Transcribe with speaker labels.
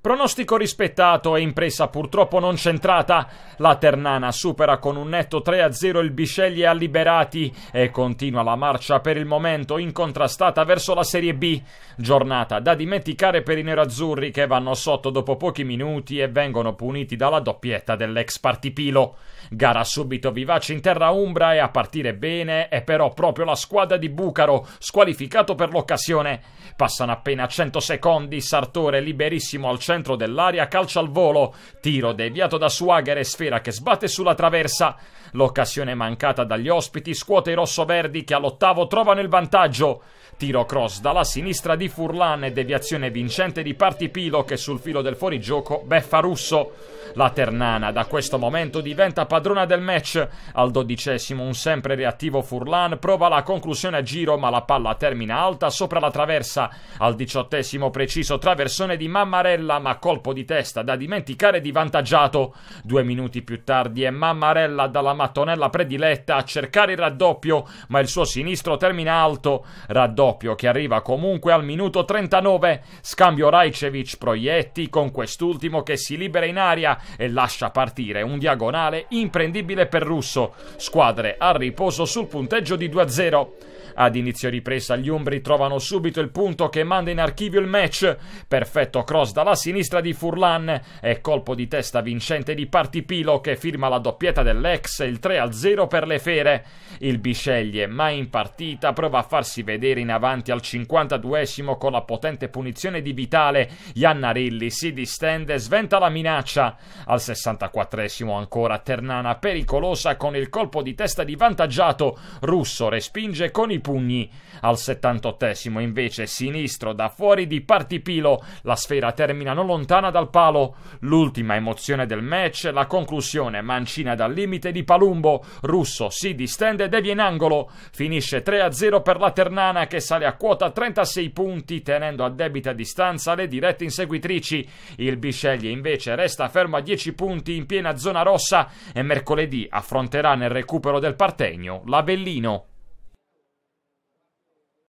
Speaker 1: Pronostico rispettato e impresa purtroppo non centrata. La Ternana supera con un netto 3-0 il Bisceglie a Liberati e continua la marcia per il momento incontrastata verso la Serie B. Giornata da dimenticare per i nerazzurri che vanno sotto dopo pochi minuti e vengono puniti dalla doppietta dell'ex Partipilo. Gara subito vivace in terra umbra e a partire bene è però proprio la squadra di Bucaro, squalificato per l'occasione. Passano appena 100 secondi, Sartore liberissimo al centro centro dell'area, calcio al volo, tiro deviato da Swagger e sfera che sbatte sulla traversa. L'occasione mancata dagli ospiti scuote i rossoverdi che all'ottavo trovano il vantaggio. Tiro cross dalla sinistra di Furlan e deviazione vincente di Partipilo che sul filo del fuorigioco beffa Russo. La Ternana da questo momento diventa padrona del match. Al dodicesimo un sempre reattivo Furlan prova la conclusione a giro ma la palla termina alta sopra la traversa. Al diciottesimo preciso traversone di Mammarella Lama a colpo di testa da dimenticare di vantaggiato. Due minuti più tardi è Mammarella dalla mattonella prediletta a cercare il raddoppio, ma il suo sinistro termina alto. Raddoppio che arriva comunque al minuto 39. Scambio Rajcevic proietti con quest'ultimo che si libera in aria e lascia partire un diagonale imprendibile per Russo. Squadre a riposo sul punteggio di 2-0. Ad inizio ripresa gli Umbri trovano subito il punto che manda in archivio il match. Perfetto cross dalla sinistra di Furlan e colpo di testa vincente di Partipilo che firma la doppietta dell'ex il 3-0 per le fere. Il Bisceglie, mai in partita, prova a farsi vedere in avanti al 52esimo con la potente punizione di Vitale. Iannarilli si distende e sventa la minaccia. Al 64esimo ancora Ternana pericolosa con il colpo di testa di vantaggiato. Russo respinge con i pugni. Al 78 invece sinistro da fuori di Partipilo, la sfera termina non lontana dal palo. L'ultima emozione del match, la conclusione mancina dal limite di Palumbo, Russo si distende e devia in angolo. Finisce 3-0 per la Ternana che sale a quota 36 punti tenendo a debita distanza le dirette inseguitrici. Il Bisceglie invece resta fermo a 10 punti in piena zona rossa e mercoledì affronterà nel recupero del Partegno l'Avellino.